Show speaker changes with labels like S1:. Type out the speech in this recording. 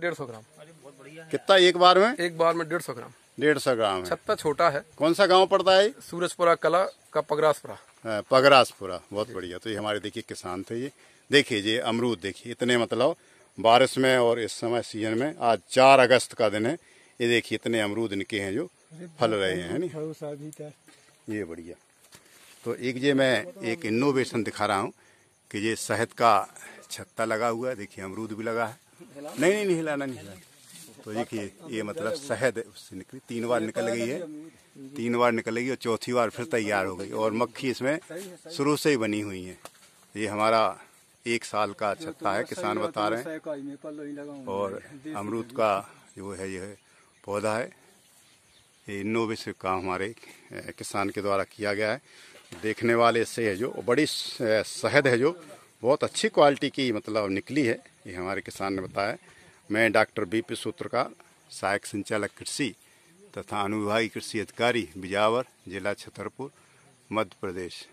S1: डेढ़ सौ ग्राम कितना एक बार में एक बार में डेढ़ सौ ग्राम
S2: डेढ़ सौ ग्राम छत्ता
S1: छोटा है कौन सा गांव पड़ता है सूरजपुरा कला का पगरासपुरा
S2: हाँ, पगरासपुरा बहुत बढ़िया तो ये हमारे देखिए किसान थे ये देखिए ये अमरूद देखिए इतने मतलब बारिश में और इस समय सीजन में आज चार अगस्त का दिन है ये देखिए इतने अमरूद इनके हैं जो फल रहे हैं ये बढ़िया तो एक ये मैं एक इनोवेशन दिखा रहा हूँ कि ये शहद का छत्ता लगा हुआ है देखिए अमरूद भी लगा है नहीं नहीं नहीं हिलाना नहीं हिलाना तो देखिए ये मतलब शहद उससे निकली तीन बार तो निकल गई है तीन बार निकलेगी और चौथी बार फिर तैयार हो गई और मक्खी इसमें शुरू से ही बनी हुई है ये हमारा एक साल का तो छत्ता है किसान बता रहे
S3: हैं और अमरूद का
S2: जो है यह पौधा है ये इनोवेटिव काम हमारे किसान के द्वारा किया गया है देखने वाले से है जो बड़ी शहद है जो बहुत अच्छी क्वालिटी की मतलब निकली है ये हमारे किसान ने बताया मैं डॉक्टर बी पी सूत्रकार सहायक संचालक कृषि तथा अनुविभागीय कृषि अधिकारी बिजावर जिला छतरपुर मध्य प्रदेश